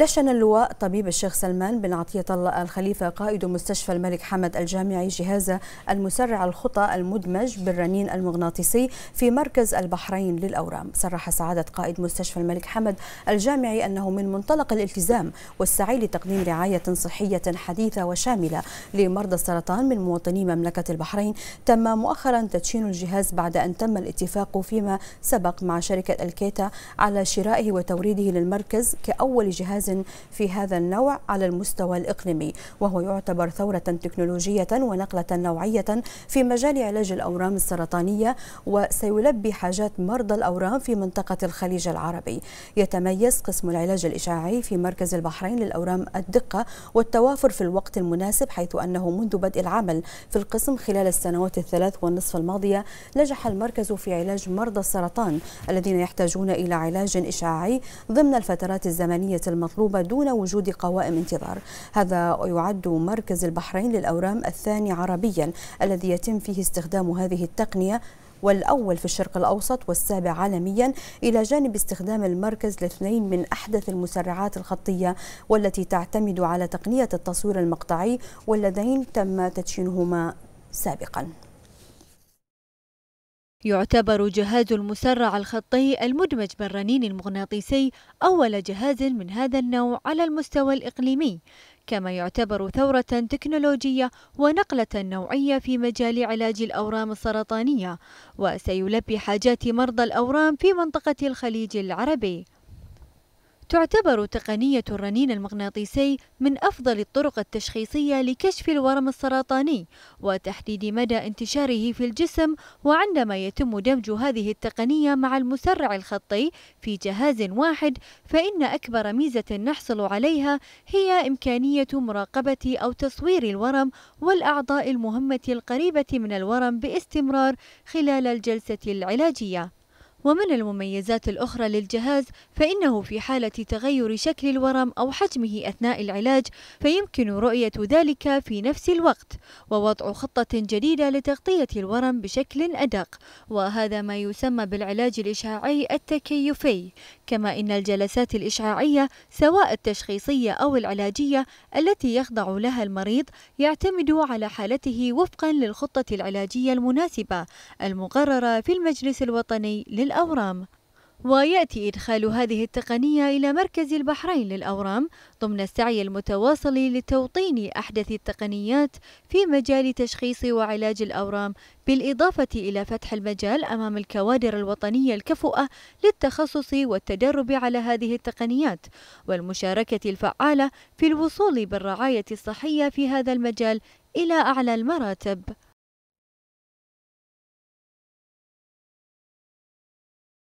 دشن اللواء طبيب الشيخ سلمان بن عطية الله الخليفة قائد مستشفى الملك حمد الجامعي جهاز المسرع الخطى المدمج بالرنين المغناطيسي في مركز البحرين للأورام صرح سعادة قائد مستشفى الملك حمد الجامعي أنه من منطلق الالتزام والسعي لتقديم رعاية صحية حديثة وشاملة لمرضى السرطان من مواطني مملكة البحرين تم مؤخرا تدشين الجهاز بعد أن تم الاتفاق فيما سبق مع شركة الكيتا على شرائه وتوريده للمركز كأول جهاز متوازن في هذا النوع على المستوى الإقليمي وهو يعتبر ثورة تكنولوجية ونقلة نوعية في مجال علاج الأورام السرطانية وسيلبي حاجات مرضى الأورام في منطقة الخليج العربي يتميز قسم العلاج الإشعاعي في مركز البحرين للأورام الدقة والتوافر في الوقت المناسب حيث أنه منذ بدء العمل في القسم خلال السنوات الثلاث والنصف الماضية نجح المركز في علاج مرضى السرطان الذين يحتاجون إلى علاج إشعاعي ضمن الفترات الزمنية المطلوبة المطلوبة دون وجود قوائم انتظار هذا يعد مركز البحرين للأورام الثاني عربيا الذي يتم فيه استخدام هذه التقنية والأول في الشرق الأوسط والسابع عالميا إلى جانب استخدام المركز لاثنين من أحدث المسرعات الخطية والتي تعتمد على تقنية التصوير المقطعي واللذين تم تدشينهما سابقاً يعتبر جهاز المسرع الخطي المدمج بالرنين المغناطيسي أول جهاز من هذا النوع على المستوى الإقليمي كما يعتبر ثورة تكنولوجية ونقلة نوعية في مجال علاج الأورام السرطانية وسيلبي حاجات مرضى الأورام في منطقة الخليج العربي تعتبر تقنية الرنين المغناطيسي من أفضل الطرق التشخيصية لكشف الورم السرطاني وتحديد مدى انتشاره في الجسم وعندما يتم دمج هذه التقنية مع المسرع الخطي في جهاز واحد فإن أكبر ميزة نحصل عليها هي إمكانية مراقبة أو تصوير الورم والأعضاء المهمة القريبة من الورم باستمرار خلال الجلسة العلاجية ومن المميزات الأخرى للجهاز فإنه في حالة تغير شكل الورم أو حجمه أثناء العلاج فيمكن رؤية ذلك في نفس الوقت ووضع خطة جديدة لتغطية الورم بشكل أدق وهذا ما يسمى بالعلاج الإشعاعي التكيفي كما إن الجلسات الإشعاعية سواء التشخيصية أو العلاجية التي يخضع لها المريض يعتمد على حالته وفقا للخطة العلاجية المناسبة المقررة في المجلس الوطني لل الأورام ويأتي إدخال هذه التقنية إلى مركز البحرين للأورام ضمن السعي المتواصل لتوطين أحدث التقنيات في مجال تشخيص وعلاج الأورام بالإضافة إلى فتح المجال أمام الكوادر الوطنية الكفؤة للتخصص والتدرب على هذه التقنيات والمشاركة الفعالة في الوصول بالرعاية الصحية في هذا المجال إلى أعلى المراتب